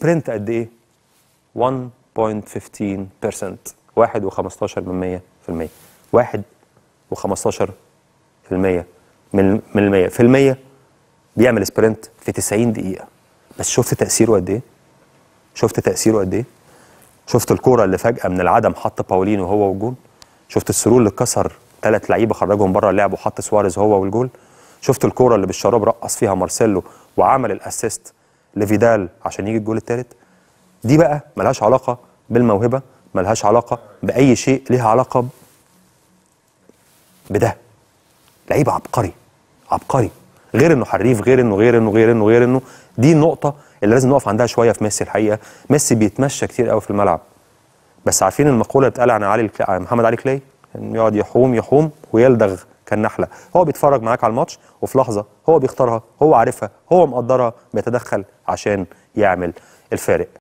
سبرنت قد ايه 1.15% 1 و15 من 100% 1 و15 في المية من من المية في المية بيعمل سبرنت في 90 دقيقة بس شفت تأثيره قد إيه؟ شفت تأثيره قد إيه؟ شفت الكورة اللي فجأة من العدم حط باولين وهو والجول؟ شفت السرور اللي كسر ثلاث لعيبة خرجهم بره اللعب وحط سواريز هو والجول؟ شفت الكورة اللي بالشراب رقص فيها مارسيلو وعمل الاسيست لفيدال عشان يجي الجول الثالث دي بقى ملهاش علاقه بالموهبه ملهاش علاقه باي شيء ليها علاقه بده لعيب عبقري عبقري غير انه حريف غير انه غير انه غير انه غير انه دي النقطه اللي لازم نقف عندها شويه في ميسي الحقيقه ميسي بيتمشى كتير قوي في الملعب بس عارفين المقوله اللي اتقال عن علي محمد علي كلاي يقعد يحوم يحوم ويلدغ كالنحله هو بيتفرج معاك على الماتش وفي لحظه هو بيختارها هو عارفها هو مقدرها بيتدخل عشان يعمل الفارق